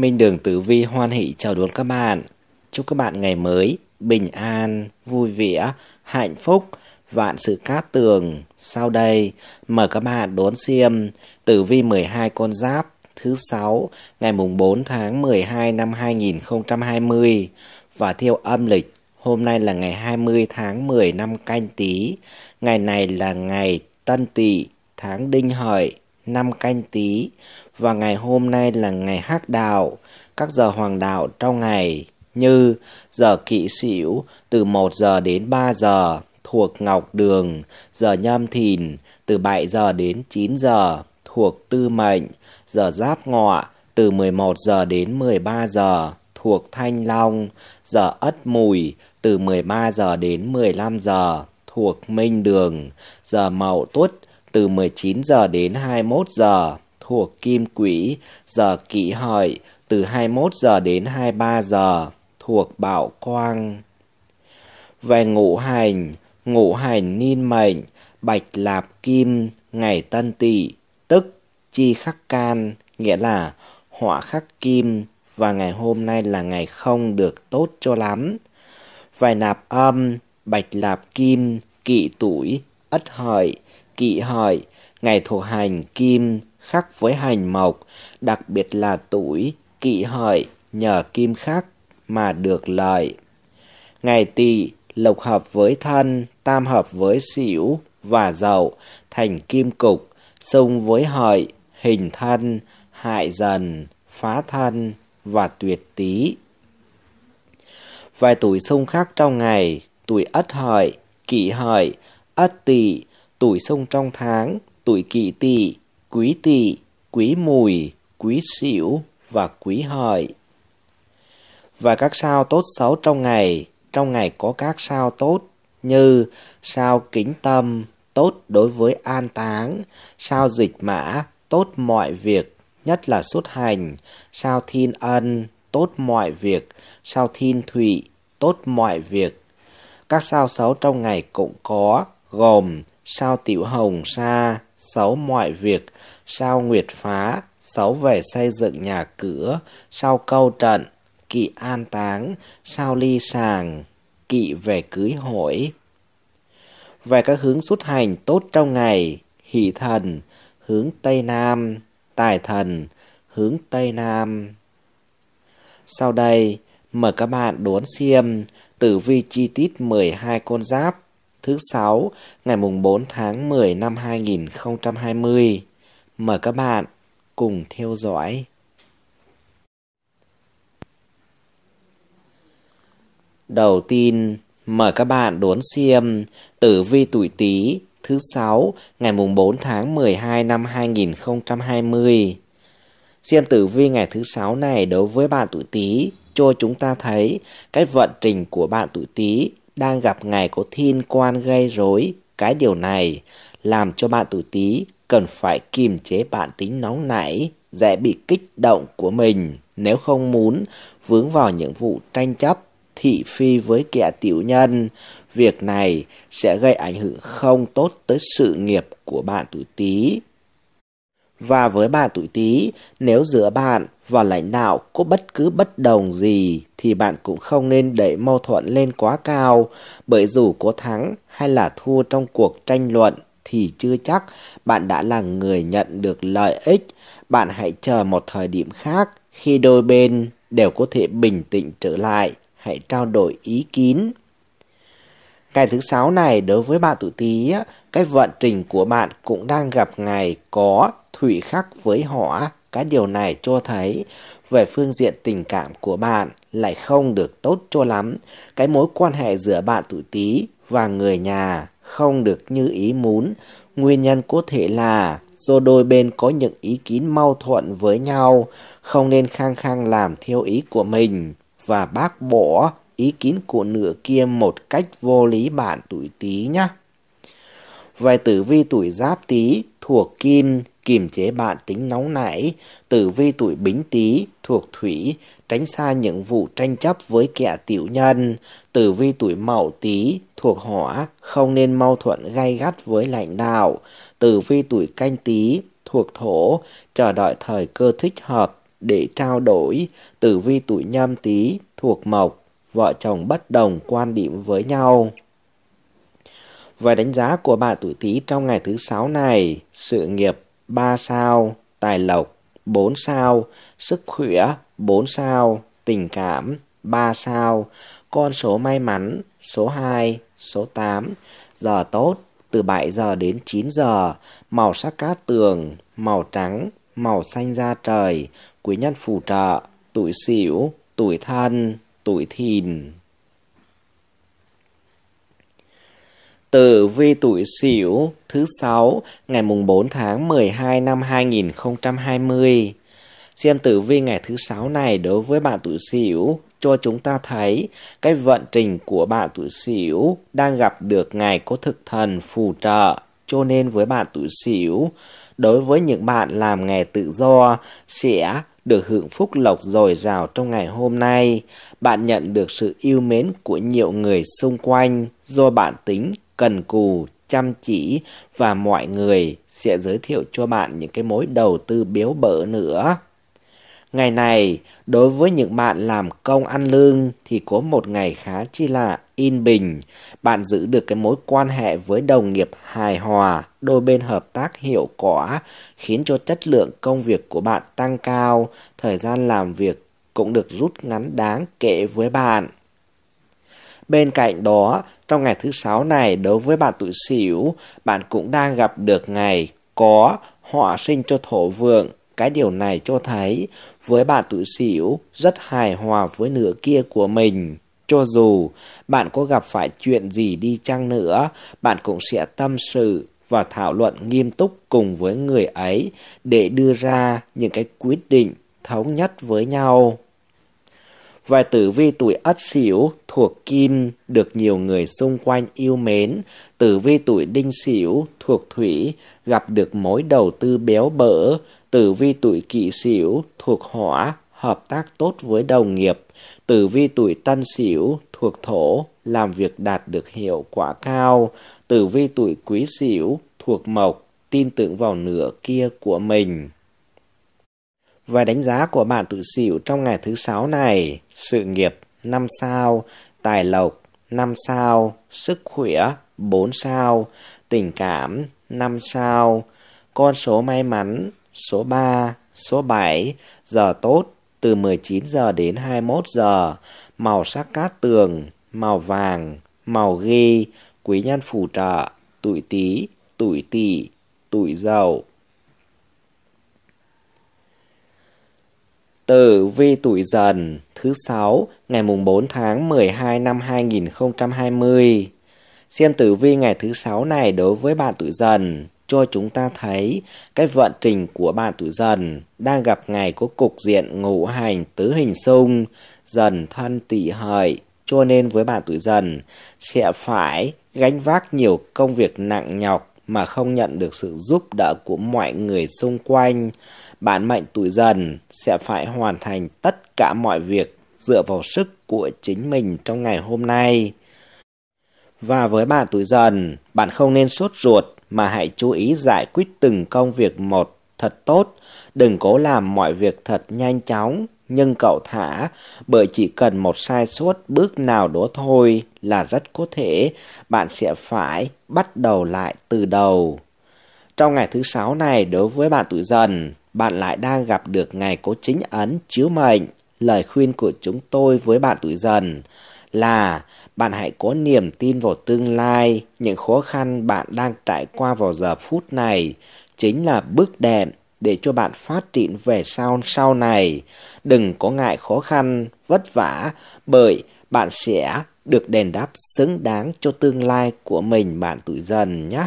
Minh Đường Tử Vi hoan hỷ chào đón các bạn. Chúc các bạn ngày mới, bình an, vui vẻ, hạnh phúc, vạn sự cát tường. Sau đây, mời các bạn đón xem Tử Vi 12 con giáp thứ 6 ngày mùng 4 tháng 12 năm 2020 và theo âm lịch hôm nay là ngày 20 tháng 10 năm canh tí. Ngày này là ngày tân tỵ tháng đinh hợi năm canh tí và ngày hôm nay là ngày hắc đạo, các giờ hoàng đạo trong ngày như giờ kỵ sửu từ 1 giờ đến 3 giờ thuộc Ngọc Đường, giờ Nhâm Thìn từ 7 giờ đến 9 giờ thuộc Tư Mệnh, giờ Giáp Ngọ từ 11 giờ đến 13 giờ thuộc Thanh Long, giờ Ất Mùi từ 13 giờ đến 15 giờ thuộc Minh Đường, giờ Mậu Tuất từ 19 giờ đến 21 giờ thuộc Kim Quỹ, giờ Kỷ Hợi, từ 21 giờ đến 23 giờ, thuộc Bảo Quang. Về ngũ hành, ngũ hành niên mệnh, bạch lạp kim, ngày tân tỵ, tức chi khắc can, nghĩa là họa khắc kim, và ngày hôm nay là ngày không được tốt cho lắm. về nạp âm, bạch lạp kim, kỵ tuổi, ất hợi, kỵ hợi, ngày thuộc hành kim, khắc với hành mộc, đặc biệt là tuổi, kỵ hợi, nhờ kim khắc mà được lợi. Ngày tỵ lục hợp với thân, tam hợp với xỉu và dậu thành kim cục, xung với hợi, hình thân, hại dần, phá thân và tuyệt tý. Vài tuổi xung khắc trong ngày, tuổi ất hợi, kỷ hợi, ất tỵ, tuổi xung trong tháng, tuổi kỷ tỵ, quý tỵ, quý mùi, quý sửu và quý hợi. Và các sao tốt xấu trong ngày, trong ngày có các sao tốt như sao kính tâm tốt đối với an táng, sao dịch mã tốt mọi việc, nhất là xuất hành, sao thiên ân tốt mọi việc, sao thiên thủy tốt mọi việc. Các sao xấu trong ngày cũng có gồm sao tiểu hồng sa, xấu mọi việc, sao nguyệt phá, xấu về xây dựng nhà cửa, sao câu trận, kỵ an táng, sao ly sàng, kỵ về cưới hỏi. Về các hướng xuất hành tốt trong ngày, hỷ thần, hướng Tây Nam, tài thần, hướng Tây Nam. Sau đây, mời các bạn đốn xiêm tử vi chi tiết 12 con giáp thứ sáu ngày mùng 4 tháng 10 năm 2020. Mời các bạn cùng theo dõi. Đầu tiên, mời các bạn đốn xem tử vi tuổi Tý thứ sáu ngày mùng 4 tháng 12 năm 2020. Xem tử vi ngày thứ sáu này đối với bạn tuổi Tý, cho chúng ta thấy cái vận trình của bạn tuổi Tý đang gặp ngày có thiên quan gây rối. Cái điều này làm cho bạn tuổi Tý cần phải kiềm chế bản tính nóng nảy, dễ bị kích động của mình nếu không muốn vướng vào những vụ tranh chấp thị phi với kẻ tiểu nhân. Việc này sẽ gây ảnh hưởng không tốt tới sự nghiệp của bạn tuổi Tý. Và với bạn tuổi Tý, nếu giữa bạn và lãnh đạo có bất cứ bất đồng gì thì bạn cũng không nên đẩy mâu thuẫn lên quá cao, bởi dù có thắng hay là thua trong cuộc tranh luận thì chưa chắc bạn đã là người nhận được lợi ích. Bạn hãy chờ một thời điểm khác khi đôi bên đều có thể bình tĩnh trở lại, hãy trao đổi ý kiến. Ngày thứ sáu này đối với bạn tuổi Tý, cái vận trình của bạn cũng đang gặp ngày có thủy khắc với họ. cái điều này cho thấy về phương diện tình cảm của bạn lại không được tốt cho lắm. Cái mối quan hệ giữa bạn tuổi Tý và người nhà không được như ý muốn. Nguyên nhân có thể là do đôi bên có những ý kiến mâu thuẫn với nhau, không nên khăng khăng làm theo ý của mình và bác bỏ ý kiến của nửa kia một cách vô lý bạn tuổi Tý nhé. Về tử vi tuổi Giáp Tý thuộc Kim kiềm chế bản tính nóng nảy, tử vi tuổi bính tý thuộc thủy, tránh xa những vụ tranh chấp với kẻ tiểu nhân, tử vi tuổi mậu tý thuộc hỏa, không nên mâu thuẫn gay gắt với lãnh đạo, tử vi tuổi canh tý thuộc thổ, chờ đợi thời cơ thích hợp để trao đổi, tử vi tuổi nhâm tý thuộc mộc, vợ chồng bất đồng quan điểm với nhau. Về đánh giá của bạn tuổi Tý trong ngày thứ sáu này, sự nghiệp 3 sao, tài lộc 4 sao, sức khỏe 4 sao, tình cảm 3 sao, con số may mắn số 2, số 8, giờ tốt từ 7 giờ đến 9 giờ, màu sắc cát tường, màu trắng, màu xanh da trời, quý nhân phù trợ, tuổi sửu, tuổi thân, tuổi thìn. Tử vi tuổi Sửu thứ sáu ngày mùng 4 tháng 12 năm 2020. Xem tử vi ngày thứ sáu này đối với bạn tuổi Sửu cho chúng ta thấy cái vận trình của bạn tuổi Sửu đang gặp được ngày có thực thần phù trợ. Cho nên với bạn tuổi Sửu, đối với những bạn làm nghề tự do sẽ được hưởng phúc lộc dồi dào trong ngày hôm nay. Bạn nhận được sự yêu mến của nhiều người xung quanh do bạn tính cần cù, chăm chỉ và mọi người sẽ giới thiệu cho bạn những cái mối đầu tư biếu bở nữa. Ngày này, đối với những bạn làm công ăn lương thì có một ngày khá chi là yên bình. Bạn giữ được cái mối quan hệ với đồng nghiệp hài hòa, đôi bên hợp tác hiệu quả, khiến cho chất lượng công việc của bạn tăng cao, thời gian làm việc cũng được rút ngắn đáng kể với bạn. Bên cạnh đó, trong ngày thứ sáu này đối với bạn tuổi Sửu, bạn cũng đang gặp được ngày có họa sinh cho thổ vượng. Cái điều này cho thấy với bạn tuổi Sửu rất hài hòa với nửa kia của mình. Cho dù bạn có gặp phải chuyện gì đi chăng nữa, bạn cũng sẽ tâm sự và thảo luận nghiêm túc cùng với người ấy để đưa ra những cái quyết định thống nhất với nhau và tử vi tuổi ất sửu thuộc kim được nhiều người xung quanh yêu mến, tử vi tuổi đinh sửu thuộc thủy gặp được mối đầu tư béo bở, tử vi tuổi kỷ sửu thuộc hỏa hợp tác tốt với đồng nghiệp, tử vi tuổi tân sửu thuộc thổ làm việc đạt được hiệu quả cao, tử vi tuổi quý sửu thuộc mộc tin tưởng vào nửa kia của mình. Và đánh giá của bạn tự xỉu trong ngày thứ sáu này, sự nghiệp 5 sao, tài lộc 5 sao, sức khỏe 4 sao, tình cảm 5 sao, con số may mắn số 3, số 7, giờ tốt từ 19 giờ đến 21 giờ, màu sắc cát tường, màu vàng, màu ghi, quý nhân phù trợ, tuổi tí, tuổi tỵ, tuổi dậu. tử vi tuổi dần thứ sáu ngày mùng 4 tháng 12 năm 2020. Xem tử vi ngày thứ sáu này đối với bạn tuổi dần cho chúng ta thấy cái vận trình của bạn tuổi dần đang gặp ngày có cục diện ngũ hành tứ hình xung dần thân tỵ hợi cho nên với bạn tuổi dần sẽ phải gánh vác nhiều công việc nặng nhọc mà không nhận được sự giúp đỡ của mọi người xung quanh, bản mệnh tuổi dần sẽ phải hoàn thành tất cả mọi việc dựa vào sức của chính mình trong ngày hôm nay. Và với bạn tuổi dần, bạn không nên sốt ruột mà hãy chú ý giải quyết từng công việc một thật tốt, đừng cố làm mọi việc thật nhanh chóng nhưng cậu thả, bởi chỉ cần một sai sót bước nào đó thôi là rất có thể bạn sẽ phải bắt đầu lại từ đầu. Trong ngày thứ sáu này đối với bạn tuổi dần, bạn lại đang gặp được ngày có chính ấn chiếu mệnh. Lời khuyên của chúng tôi với bạn tuổi dần là bạn hãy có niềm tin vào tương lai, những khó khăn bạn đang trải qua vào giờ phút này chính là bước đệm để cho bạn phát triển về sau sau này. Đừng có ngại khó khăn, vất vả, bởi bạn sẽ được đền đáp xứng đáng cho tương lai của mình bạn tuổi dần nhé.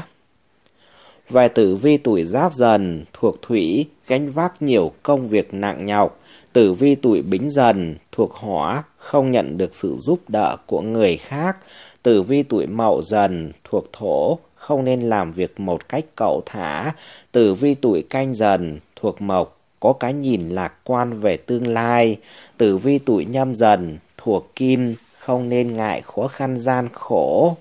Về tử vi tuổi giáp dần, thuộc thủy, gánh vác nhiều công việc nặng nhọc. Tử vi tuổi bính dần, thuộc hỏa, không nhận được sự giúp đỡ của người khác. Tử vi tuổi mậu dần, thuộc thổ, không nên làm việc một cách cậu thả, tử vi tuổi canh dần, thuộc mộc, có cái nhìn lạc quan về tương lai, tử vi tuổi nhâm dần, thuộc kim, không nên ngại khó khăn gian khổ.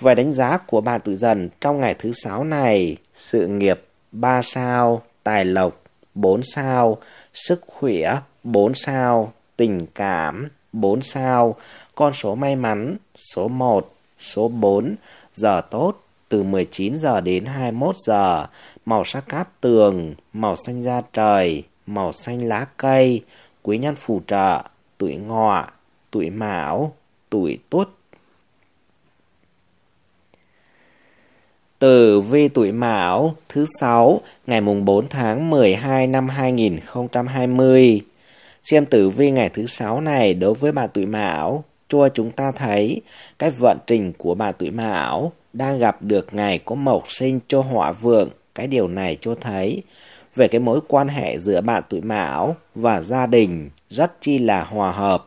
Về đánh giá của bạn tuổi dần trong ngày thứ sáu này, sự nghiệp 3 sao, tài lộc 4 sao, sức khỏe 4 sao, tình cảm 4 sao, con số may mắn số 1. Số 4, giờ tốt, từ 19 giờ đến 21 giờ, màu sắc cát tường, màu xanh da trời, màu xanh lá cây, quý nhân phù trợ, tuổi ngọ, tuổi mão, tuổi tuất. Tử vi tuổi Mão thứ sáu ngày mùng 4 tháng 12 năm 2020. Xem tử vi ngày thứ sáu này đối với bà tuổi Mão cho chúng ta thấy cái vận trình của bà tuổi mão đang gặp được ngày có mộc sinh cho họa vượng. Cái điều này cho thấy về cái mối quan hệ giữa bạn tuổi mão và gia đình rất chi là hòa hợp.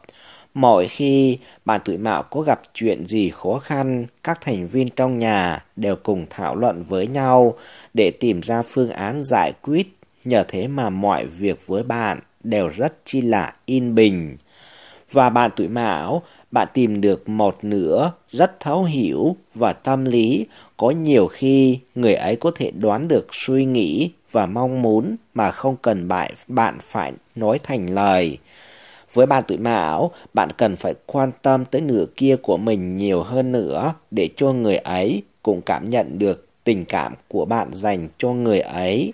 Mỗi khi bạn tuổi mão có gặp chuyện gì khó khăn, các thành viên trong nhà đều cùng thảo luận với nhau để tìm ra phương án giải quyết. Nhờ thế mà mọi việc với bạn đều rất chi là yên bình và bạn tuổi mão, bạn tìm được một nửa rất thấu hiểu và tâm lý, có nhiều khi người ấy có thể đoán được suy nghĩ và mong muốn mà không cần bạn, bạn phải nói thành lời. Với bạn tuổi mão, bạn cần phải quan tâm tới nửa kia của mình nhiều hơn nữa để cho người ấy cũng cảm nhận được tình cảm của bạn dành cho người ấy.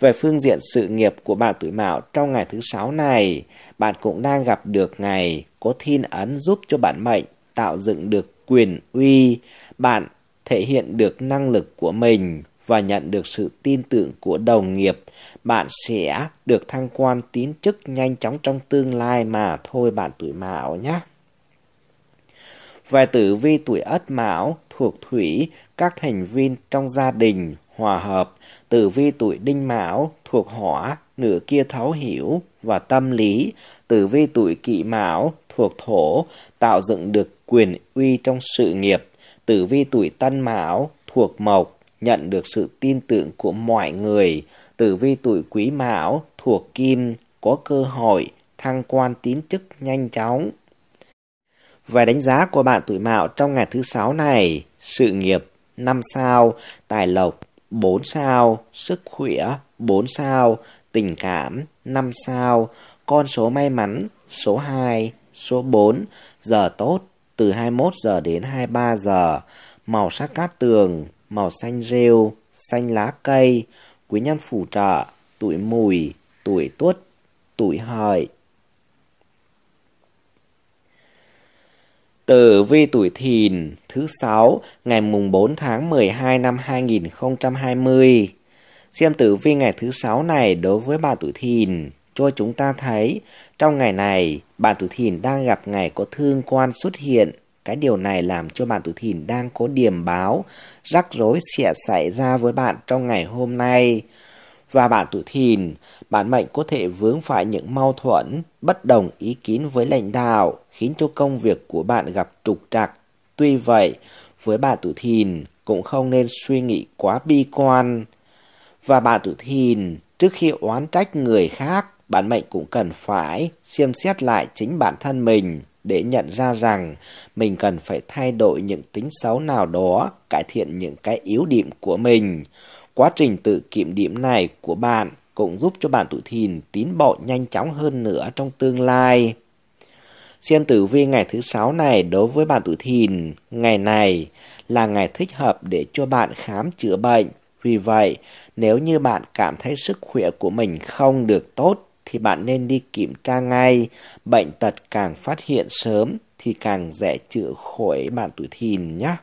Về phương diện sự nghiệp của bạn tuổi mão trong ngày thứ sáu này, bạn cũng đang gặp được ngày có thiên ấn giúp cho bạn mệnh tạo dựng được quyền uy, bạn thể hiện được năng lực của mình và nhận được sự tin tưởng của đồng nghiệp, bạn sẽ được thăng quan tiến chức nhanh chóng trong tương lai mà thôi bạn tuổi mão nhé. Về tử vi tuổi ất mão thuộc thủy, các thành viên trong gia đình hòa hợp, tử vi tuổi đinh mão thuộc hỏa, nửa kia thấu hiểu và tâm lý, tử vi tuổi kỷ mão thuộc thổ, tạo dựng được quyền uy trong sự nghiệp, tử vi tuổi tân mão thuộc mộc, nhận được sự tin tưởng của mọi người, tử vi tuổi quý mão thuộc kim, có cơ hội thăng quan tín chức nhanh chóng. Về đánh giá của bạn tuổi mạo trong ngày thứ sáu này, sự nghiệp năm sao, tài lộc 4 sao, sức khỏe 4 sao, tình cảm 5 sao, con số may mắn số 2, số 4, giờ tốt từ 21 giờ đến 23 giờ, màu sắc cát tường, màu xanh rêu, xanh lá cây, quý nhân phù trợ, tuổi mùi, tuổi tuất, tuổi hợi. Tử vi tuổi thìn thứ sáu ngày mùng 4 tháng 12 năm 2020. Xem tử vi ngày thứ sáu này đối với bà tuổi thìn cho chúng ta thấy trong ngày này bạn tuổi thìn đang gặp ngày có thương quan xuất hiện. Cái điều này làm cho bạn tuổi thìn đang có điểm báo rắc rối sẽ xảy ra với bạn trong ngày hôm nay và bạn tuổi thìn, bản mệnh có thể vướng phải những mâu thuẫn, bất đồng ý kiến với lãnh đạo khiến cho công việc của bạn gặp trục trặc. Tuy vậy, với bà tuổi thìn cũng không nên suy nghĩ quá bi quan. Và bà tuổi thìn, trước khi oán trách người khác, bản mệnh cũng cần phải xem xét lại chính bản thân mình để nhận ra rằng mình cần phải thay đổi những tính xấu nào đó, cải thiện những cái yếu điểm của mình. Quá trình tự kiểm điểm này của bạn cũng giúp cho bạn tuổi thìn tiến bộ nhanh chóng hơn nữa trong tương lai. Xem tử vi ngày thứ sáu này đối với bạn tuổi thìn, ngày này là ngày thích hợp để cho bạn khám chữa bệnh. Vì vậy, nếu như bạn cảm thấy sức khỏe của mình không được tốt thì bạn nên đi kiểm tra ngay. Bệnh tật càng phát hiện sớm thì càng dễ chữa khỏi bạn tuổi thìn nhé.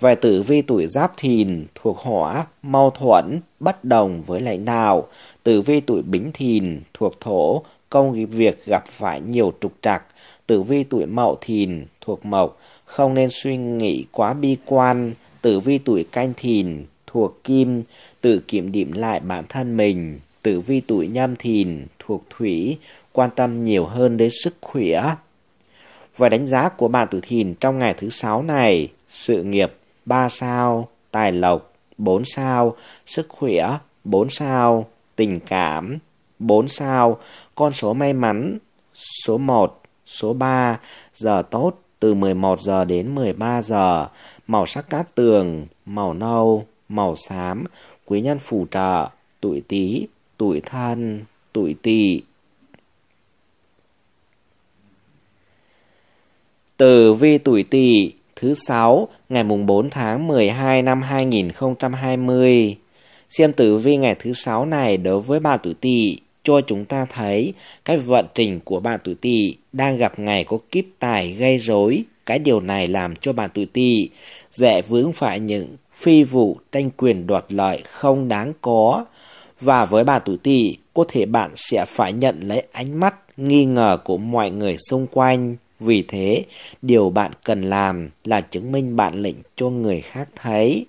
Về tử vi tuổi giáp thìn thuộc hỏa, mâu thuẫn, bất đồng với lãnh đạo. Tử vi tuổi bính thìn thuộc thổ, công việc gặp phải nhiều trục trặc, tử vi tuổi mậu thìn thuộc mộc, không nên suy nghĩ quá bi quan, tử vi tuổi canh thìn thuộc kim, tự kiểm điểm lại bản thân mình, tử vi tuổi nhâm thìn thuộc thủy, quan tâm nhiều hơn đến sức khỏe. Và đánh giá của bạn tử thìn trong ngày thứ sáu này, sự nghiệp 3 sao, tài lộc 4 sao, sức khỏe 4 sao, tình cảm 4 sao, con số may mắn số 1, số 3, giờ tốt từ 11 giờ đến 13 giờ, màu sắc cát tường, màu nâu, màu xám, quý nhân phù trợ, tuổi Tý, tuổi Thân, tuổi Tỵ. Tử vi tuổi Tỵ thứ sáu ngày mùng 4 tháng 12 năm 2020. Xem tử vi ngày thứ sáu này đối với bà tuổi Tỵ cho chúng ta thấy cái vận trình của bạn tuổi tỵ đang gặp ngày có kiếp tài gây rối. Cái điều này làm cho bạn tuổi tỵ dễ vướng phải những phi vụ tranh quyền đoạt lợi không đáng có. Và với bạn tuổi tỵ, có thể bạn sẽ phải nhận lấy ánh mắt nghi ngờ của mọi người xung quanh. Vì thế, điều bạn cần làm là chứng minh bạn lệnh cho người khác thấy.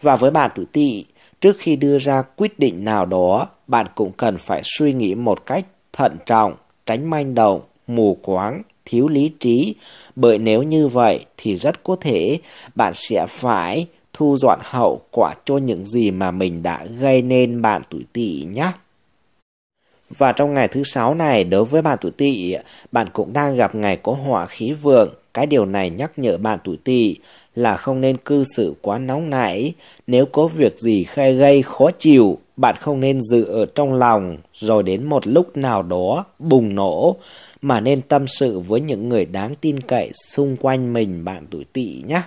Và với bạn tự tị, trước khi đưa ra quyết định nào đó, bạn cũng cần phải suy nghĩ một cách thận trọng, tránh manh động, mù quáng, thiếu lý trí, bởi nếu như vậy thì rất có thể bạn sẽ phải thu dọn hậu quả cho những gì mà mình đã gây nên bạn tuổi tỵ nhé. Và trong ngày thứ sáu này đối với bạn tuổi tỵ, bạn cũng đang gặp ngày có hỏa khí vượng. Cái điều này nhắc nhở bạn tuổi tỵ là không nên cư xử quá nóng nảy. Nếu có việc gì khai gây khó chịu, bạn không nên giữ ở trong lòng rồi đến một lúc nào đó bùng nổ mà nên tâm sự với những người đáng tin cậy xung quanh mình bạn tuổi tỵ nhé.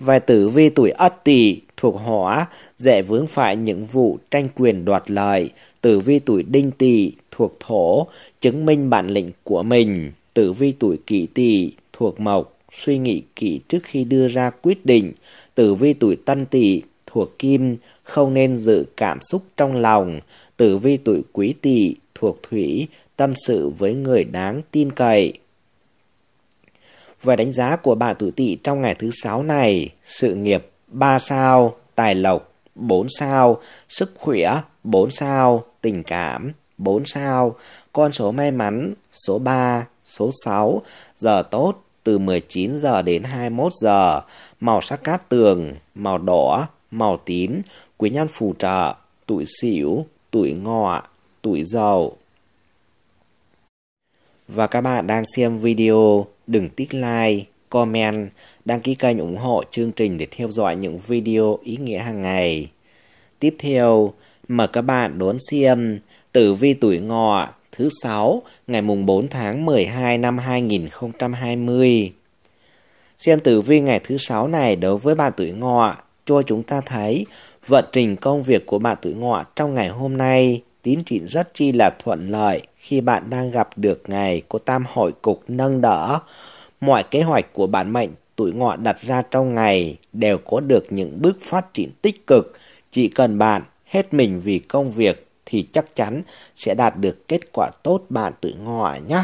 Về tử vi tuổi ất tỵ thuộc hỏa dễ vướng phải những vụ tranh quyền đoạt lợi. Tử vi tuổi đinh tỵ thuộc thổ chứng minh bản lĩnh của mình. Tử vi tuổi kỷ tỵ thuộc mộc suy nghĩ kỹ trước khi đưa ra quyết định. Tử vi tuổi tân tỵ thuộc kim, không nên giữ cảm xúc trong lòng. Tử vi tuổi quý tỵ thuộc thủy, tâm sự với người đáng tin cậy. Về đánh giá của bạn tuổi tỵ trong ngày thứ sáu này, sự nghiệp 3 sao, tài lộc 4 sao, sức khỏe 4 sao, tình cảm 4 sao, con số may mắn số 3, số 6, giờ tốt từ 19 giờ đến 21 giờ, màu sắc cát tường, màu đỏ, màu tím, quý nhân phù trợ, tuổi sửu, tuổi ngọ, tuổi dậu. Và các bạn đang xem video, đừng tích like, comment, đăng ký kênh ủng hộ chương trình để theo dõi những video ý nghĩa hàng ngày. Tiếp theo, mời các bạn đón xem tử vi tuổi ngọ thứ 6 ngày mùng 4 tháng 12 năm 2020. Xem tử vi ngày thứ 6 này đối với bạn tuổi ngọ cho chúng ta thấy vận trình công việc của bạn tuổi ngọ trong ngày hôm nay tín trị rất chi là thuận lợi khi bạn đang gặp được ngày có tam hội cục nâng đỡ. Mọi kế hoạch của bản mệnh tuổi ngọ đặt ra trong ngày đều có được những bước phát triển tích cực. Chỉ cần bạn hết mình vì công việc thì chắc chắn sẽ đạt được kết quả tốt bạn tuổi ngọ nhé.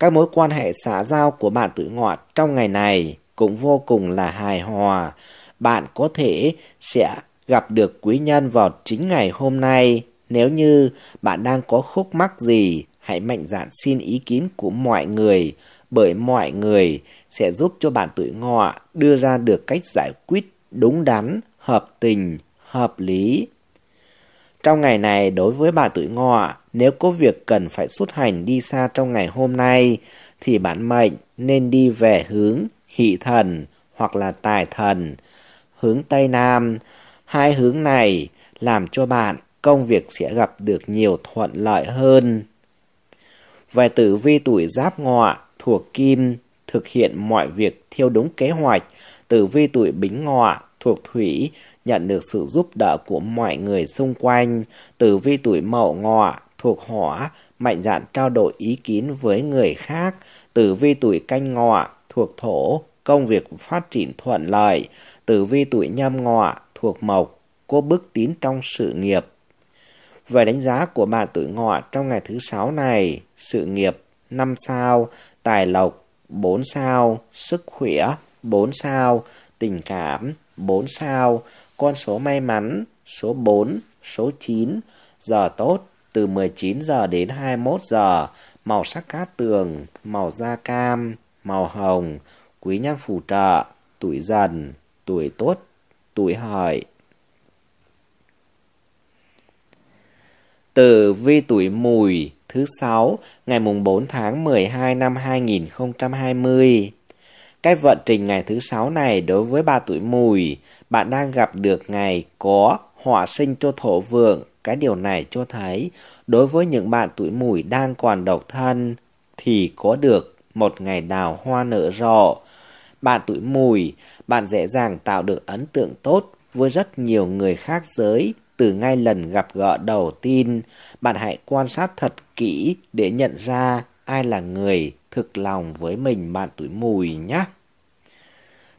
Các mối quan hệ xã giao của bạn tuổi ngọ trong ngày này cũng vô cùng là hài hòa bạn có thể sẽ gặp được quý nhân vào chính ngày hôm nay. Nếu như bạn đang có khúc mắc gì, hãy mạnh dạn xin ý kiến của mọi người, bởi mọi người sẽ giúp cho bạn tuổi ngọ đưa ra được cách giải quyết đúng đắn, hợp tình, hợp lý. Trong ngày này, đối với bạn tuổi ngọ, nếu có việc cần phải xuất hành đi xa trong ngày hôm nay, thì bạn mệnh nên đi về hướng hỷ thần hoặc là tài thần, hướng Tây Nam. Hai hướng này làm cho bạn công việc sẽ gặp được nhiều thuận lợi hơn. Về tử vi tuổi giáp ngọ thuộc kim thực hiện mọi việc theo đúng kế hoạch. Tử vi tuổi bính ngọ thuộc thủy nhận được sự giúp đỡ của mọi người xung quanh. Tử vi tuổi mậu ngọ thuộc hỏa mạnh dạn trao đổi ý kiến với người khác. Tử vi tuổi canh ngọ thuộc thổ công việc phát triển thuận lợi, tử vi tuổi nhâm ngọ thuộc mộc, có bước tiến trong sự nghiệp. Về đánh giá của bạn tuổi ngọ trong ngày thứ sáu này, sự nghiệp 5 sao, tài lộc 4 sao, sức khỏe 4 sao, tình cảm 4 sao, con số may mắn số 4, số 9, giờ tốt từ 19 giờ đến 21 giờ, màu sắc cát tường, màu da cam, màu hồng, quý nhân phù trợ, tuổi dần, tuổi tốt, tuổi hợi. Tử vi tuổi mùi thứ sáu ngày mùng 4 tháng 12 năm 2020. Cái vận trình ngày thứ sáu này đối với ba tuổi mùi, bạn đang gặp được ngày có họa sinh cho thổ vượng. Cái điều này cho thấy, đối với những bạn tuổi mùi đang còn độc thân, thì có được một ngày đào hoa nở rộ, bạn tuổi mùi, bạn dễ dàng tạo được ấn tượng tốt với rất nhiều người khác giới từ ngay lần gặp gỡ đầu tiên. Bạn hãy quan sát thật kỹ để nhận ra ai là người thực lòng với mình bạn tuổi mùi nhé.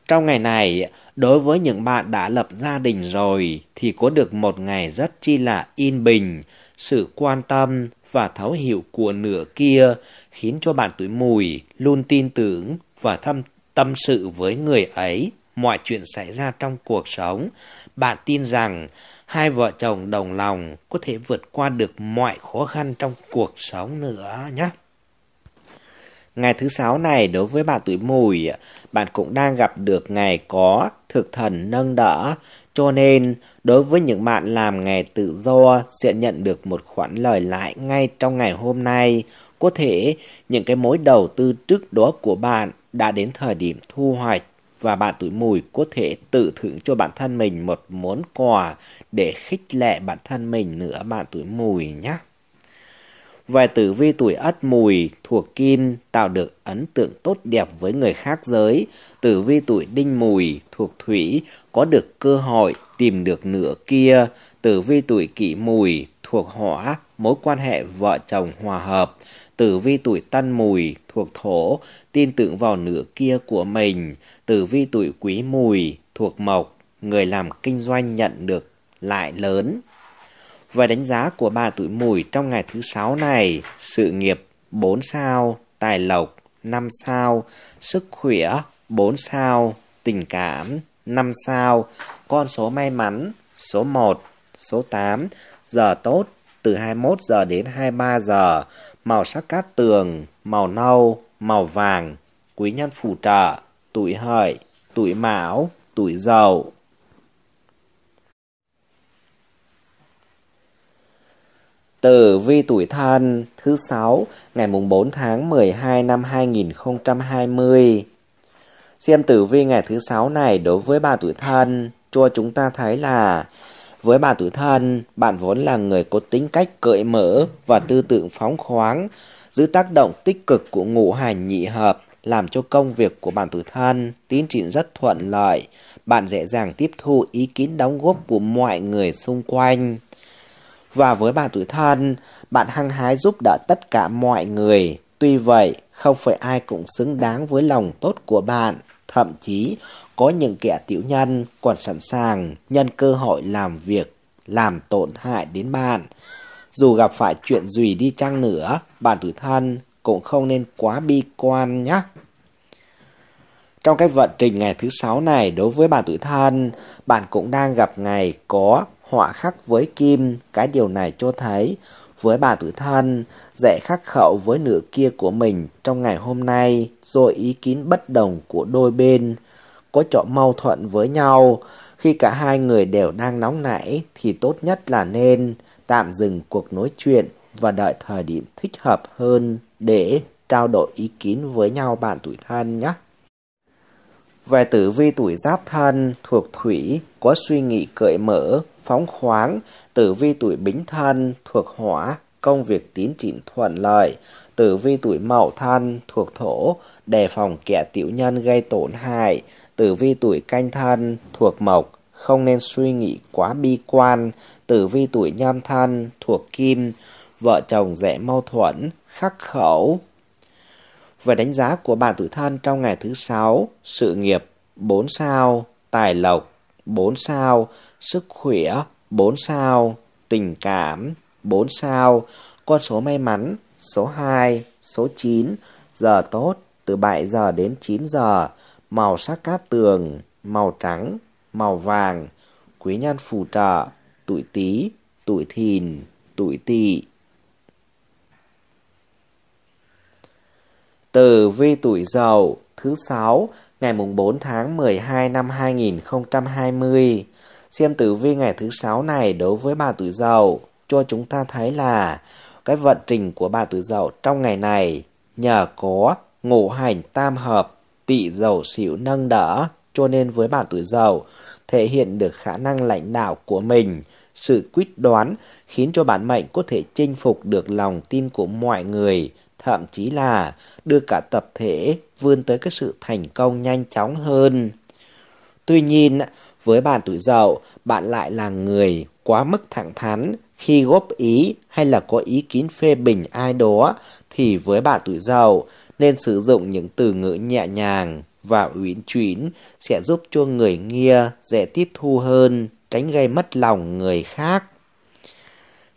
Trong ngày này, đối với những bạn đã lập gia đình rồi thì có được một ngày rất chi là yên bình, sự quan tâm và thấu hiểu của nửa kia khiến cho bạn tuổi mùi luôn tin tưởng và thâm tâm sự với người ấy mọi chuyện xảy ra trong cuộc sống, bạn tin rằng hai vợ chồng đồng lòng có thể vượt qua được mọi khó khăn trong cuộc sống nữa nhé. Ngày thứ sáu này đối với bạn tuổi mùi, bạn cũng đang gặp được ngày có thực thần nâng đỡ, cho nên đối với những bạn làm nghề tự do sẽ nhận được một khoản lời lãi ngay trong ngày hôm nay. Có thể những cái mối đầu tư trước đó của bạn đã đến thời điểm thu hoạch và bạn tuổi mùi có thể tự thưởng cho bản thân mình một món quà để khích lệ bản thân mình nữa bạn tuổi mùi nhé. Về tử vi tuổi ất mùi thuộc kim tạo được ấn tượng tốt đẹp với người khác giới. Tử vi tuổi đinh mùi thuộc thủy có được cơ hội tìm được nửa kia. Tử vi tuổi kỷ mùi thuộc hỏa mối quan hệ vợ chồng hòa hợp tử vi tuổi tân mùi thuộc thổ, tin tưởng vào nửa kia của mình, tử vi tuổi quý mùi thuộc mộc, người làm kinh doanh nhận được lại lớn. Và đánh giá của bà tuổi mùi trong ngày thứ sáu này, sự nghiệp 4 sao, tài lộc 5 sao, sức khỏe 4 sao, tình cảm 5 sao, con số may mắn số 1, số 8, giờ tốt từ 21 giờ đến 23 giờ, màu sắc cát tường, màu nâu, màu vàng, quý nhân phù trợ, tuổi hợi, tuổi mão, tuổi dậu. Tử vi tuổi thân thứ sáu ngày mùng 4 tháng 12 năm 2020. Xem tử vi ngày thứ sáu này đối với bà tuổi thân, cho chúng ta thấy là với bà tử thân, bạn vốn là người có tính cách cởi mở và tư tưởng phóng khoáng, dưới tác động tích cực của ngũ hành nhị hợp làm cho công việc của bạn tử thân tiến triển rất thuận lợi. Bạn dễ dàng tiếp thu ý kiến đóng góp của mọi người xung quanh. Và với bạn tử thân, bạn hăng hái giúp đỡ tất cả mọi người. Tuy vậy, không phải ai cũng xứng đáng với lòng tốt của bạn. Thậm chí, có những kẻ tiểu nhân còn sẵn sàng nhân cơ hội làm việc làm tổn hại đến bạn. Dù gặp phải chuyện gì đi chăng nữa, bạn tự thân cũng không nên quá bi quan nhé. Trong cái vận trình ngày thứ sáu này đối với bạn tự thân, bạn cũng đang gặp ngày có họa khắc với kim, cái điều này cho thấy với bà tự thân, dễ khắc khẩu với nửa kia của mình trong ngày hôm nay rồi ý kiến bất đồng của đôi bên có chỗ mâu thuẫn với nhau. Khi cả hai người đều đang nóng nảy thì tốt nhất là nên tạm dừng cuộc nói chuyện và đợi thời điểm thích hợp hơn để trao đổi ý kiến với nhau bạn tuổi thân nhé. Về tử vi tuổi giáp thân thuộc thủy có suy nghĩ cởi mở, phóng khoáng, tử vi tuổi bính thân thuộc hỏa, công việc tiến triển thuận lợi, tử vi tuổi mậu thân thuộc thổ, đề phòng kẻ tiểu nhân gây tổn hại, tử vi tuổi canh thân thuộc mộc, không nên suy nghĩ quá bi quan, tử vi tuổi nhâm thân thuộc kim, vợ chồng dễ mâu thuẫn, khắc khẩu. Về đánh giá của bạn tuổi thân trong ngày thứ sáu, sự nghiệp 4 sao, tài lộc 4 sao, sức khỏe 4 sao, tình cảm 4 sao, con số may mắn số 2, số 9, giờ tốt từ 7 giờ đến 9 giờ màu sắc cát tường, màu trắng, màu vàng, quý nhân phù trợ, tuổi tý, tuổi thìn, tuổi tỵ. Tử vi tuổi dậu thứ sáu ngày mùng 4 tháng 12 năm 2020. Xem tử vi ngày thứ sáu này đối với bà tuổi dậu cho chúng ta thấy là cái vận trình của bà tuổi dậu trong ngày này nhờ có ngũ hành tam hợp tị dầu xỉu nâng đỡ, cho nên với bản tuổi dầu thể hiện được khả năng lãnh đạo của mình, sự quyết đoán khiến cho bản mệnh có thể chinh phục được lòng tin của mọi người, thậm chí là đưa cả tập thể vươn tới cái sự thành công nhanh chóng hơn. Tuy nhiên, với bạn tuổi dậu, bạn lại là người quá mức thẳng thắn khi góp ý hay là có ý kiến phê bình ai đó thì với bạn tuổi dậu, nên sử dụng những từ ngữ nhẹ nhàng và uyển chuyển sẽ giúp cho người nghe dễ tiếp thu hơn, tránh gây mất lòng người khác.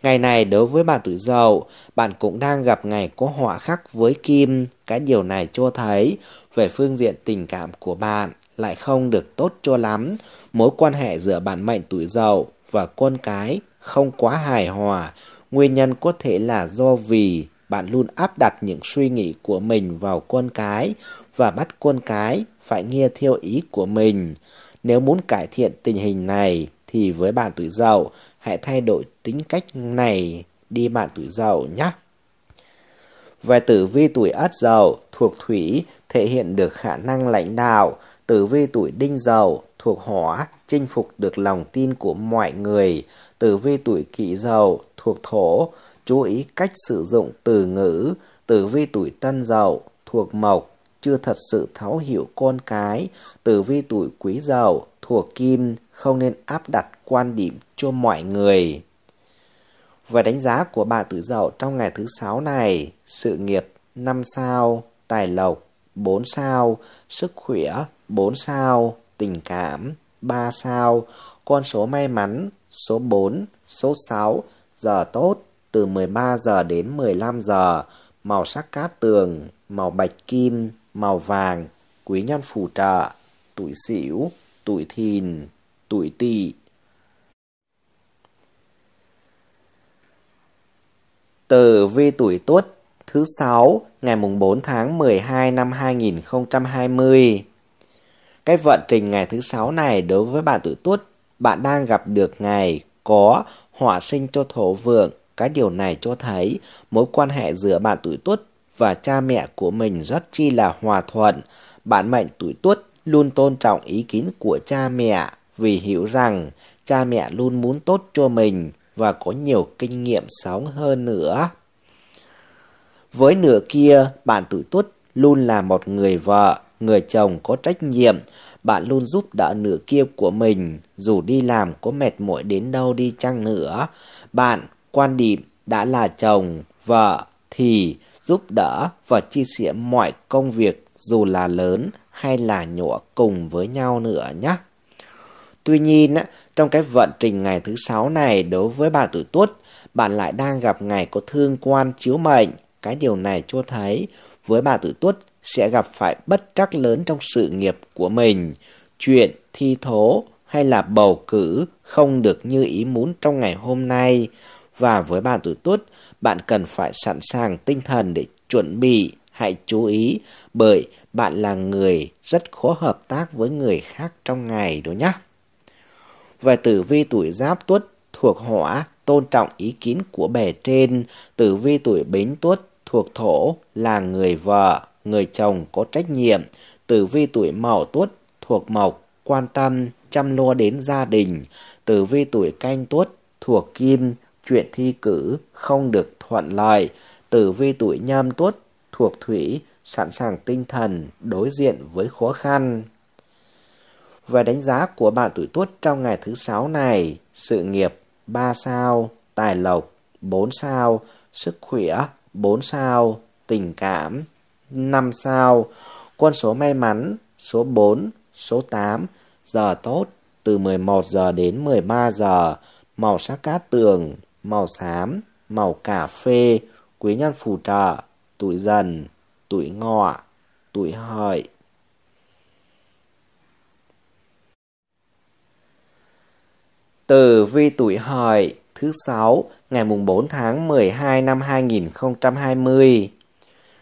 Ngày này đối với bạn tuổi dậu, bạn cũng đang gặp ngày có họa khắc với kim. Cái điều này cho thấy về phương diện tình cảm của bạn lại không được tốt cho lắm. Mối quan hệ giữa bạn mệnh tuổi dậu và con cái không quá hài hòa. Nguyên nhân có thể là do vì bạn luôn áp đặt những suy nghĩ của mình vào con cái và bắt con cái phải nghe theo ý của mình. Nếu muốn cải thiện tình hình này thì với bạn tuổi dậu hãy thay đổi tính cách này đi bạn tuổi dậu nhé. Về tử vi tuổi ất dậu thuộc thủy thể hiện được khả năng lãnh đạo, Tử vi tuổi đinh dậu thuộc hỏa chinh phục được lòng tin của mọi người. Tử vi tuổi kỷ dậu thuộc thổ chú ý cách sử dụng từ ngữ. Tử vi tuổi tân dậu thuộc mộc chưa thật sự thấu hiểu con cái. Tử vi tuổi quý dậu thuộc kim không nên áp đặt quan điểm cho mọi người. Và đánh giá của bạn tuổi dậu trong ngày thứ sáu này, sự nghiệp năm sao, tài lộc 4 sao, sức khỏe 4 sao, tình cảm 3 sao, con số may mắn số 4, số 6, giờ tốt từ 13 giờ đến 15 giờ, màu sắc cát tường, màu bạch kim, màu vàng, quý nhân phù trợ, tuổi sửu, tuổi thìn, tuổi tỵ. từ vi tuổi tuất thứ sáu ngày mùng 4 tháng 12 năm 2020. Cái vận trình ngày thứ sáu này đối với bạn tuổi tuất, bạn đang gặp được ngày có hỏa sinh cho thổ vượng. Cái điều này cho thấy mối quan hệ giữa bạn tuổi tuất và cha mẹ của mình rất chi là hòa thuận. Bạn mệnh tuổi tuất luôn tôn trọng ý kiến của cha mẹ vì hiểu rằng cha mẹ luôn muốn tốt cho mình và có nhiều kinh nghiệm sống hơn nữa. Với nửa kia, bạn tuổi tuất luôn là một người vợ, người chồng có trách nhiệm. Bạn luôn giúp đỡ nửa kia của mình, dù đi làm có mệt mỏi đến đâu đi chăng nữa. Bạn, quan điểm, đã là chồng, vợ, thì giúp đỡ và chia sẻ mọi công việc dù là lớn hay là nhỏ cùng với nhau nữa nhé. Tuy nhiên, trong cái vận trình ngày thứ sáu này đối với bạn tuổi tuất, bạn lại đang gặp ngày có thương quan chiếu mệnh cái điều này cho thấy, với bà tử tuất sẽ gặp phải bất trắc lớn trong sự nghiệp của mình. Chuyện thi thố hay là bầu cử không được như ý muốn trong ngày hôm nay. Và với bạn tử tuất, bạn cần phải sẵn sàng tinh thần để chuẩn bị, hãy chú ý bởi bạn là người rất khó hợp tác với người khác trong ngày đó nhé. Về tử vi tuổi giáp tuất thuộc hỏa, tôn trọng ý kiến của bề trên, tử vi tuổi bính tuất thuộc thổ là người vợ, người chồng có trách nhiệm, tử vi tuổi mậu tuất thuộc mộc, quan tâm, chăm lo đến gia đình, tử vi tuổi canh tuất thuộc kim, chuyện thi cử không được thuận lợi, tử vi tuổi nhâm tuất thuộc thủy, sẵn sàng tinh thần đối diện với khó khăn. Về đánh giá của bạn tuổi tuất trong ngày thứ sáu này, sự nghiệp 3 sao, tài lộc 4 sao, sức khỏe 4 sao, tình cảm, 5 sao, quân số may mắn, số 4, số 8, giờ tốt, từ 11 giờ đến 13 giờ, màu sắc cát tường, màu xám, màu cà phê, quý nhân phù trợ, tuổi dần, tuổi ngọ, tuổi hợi. từ vi tuổi hợi thứ sáu ngày mùng 4 tháng 12 năm 2020.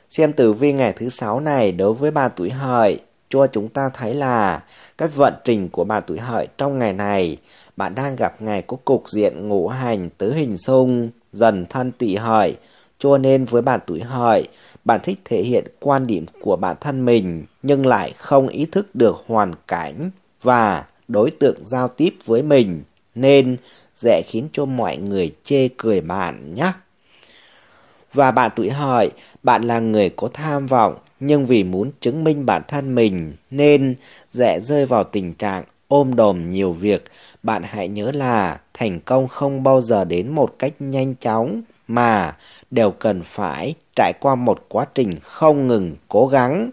Xem tử vi ngày thứ sáu này đối với bà tuổi hợi cho chúng ta thấy là cái vận trình của bà tuổi hợi trong ngày này bạn đang gặp ngày có cục diện ngũ hành tứ hình xung dần thân tỵ hợi cho nên với bạn tuổi hợi bạn thích thể hiện quan điểm của bản thân mình nhưng lại không ý thức được hoàn cảnh và đối tượng giao tiếp với mình nên dễ khiến cho mọi người chê cười bạn nhé. Và bạn tuổi Hợi, bạn là người có tham vọng, nhưng vì muốn chứng minh bản thân mình nên dễ rơi vào tình trạng ôm đồm nhiều việc. Bạn hãy nhớ là thành công không bao giờ đến một cách nhanh chóng mà đều cần phải trải qua một quá trình không ngừng cố gắng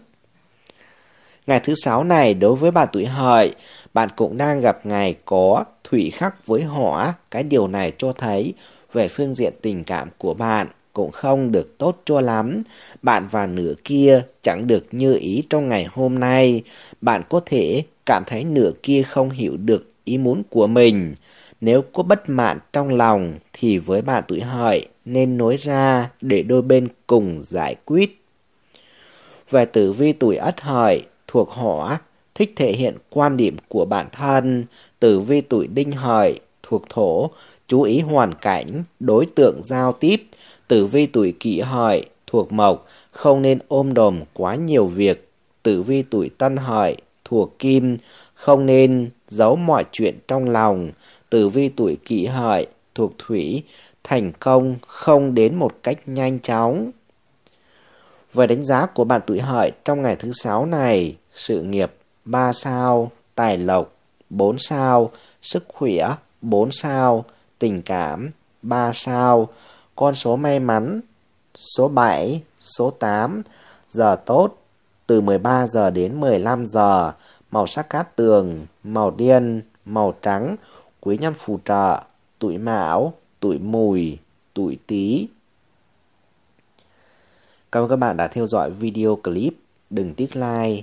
Ngày thứ sáu này đối với bạn tuổi hợi, bạn cũng đang gặp ngày có thủy khắc với hỏa. Cái điều này cho thấy về phương diện tình cảm của bạn cũng không được tốt cho lắm. Bạn và nửa kia chẳng được như ý trong ngày hôm nay. Bạn có thể cảm thấy nửa kia không hiểu được ý muốn của mình. Nếu có bất mãn trong lòng thì với bạn tuổi hợi nên nói ra để đôi bên cùng giải quyết. Về tử vi tuổi ất hợi, thuộc hỏa, thích thể hiện quan điểm của bản thân, tử vi tuổi đinh hợi, thuộc thổ, chú ý hoàn cảnh, đối tượng giao tiếp, tử vi tuổi kỷ hợi, thuộc mộc, không nên ôm đồm quá nhiều việc, tử vi tuổi tân hợi, thuộc kim, không nên giấu mọi chuyện trong lòng, tử vi tuổi kỷ hợi, thuộc thủy, thành công không đến một cách nhanh chóng. Về đánh giá của bạn tuổi hợi trong ngày thứ sáu này, sự nghiệp 3 sao, tài lộc 4 sao, sức khỏe 4 sao, tình cảm 3 sao, con số may mắn số 7, số 8, giờ tốt từ 13 giờ đến 15 giờ, màu sắc cát tường, màu đen, màu trắng, quý nhân phù trợ, tuổi mão, tuổi mùi, tuổi tý. Cảm ơn các bạn đã theo dõi video clip. Đừng tiếc like,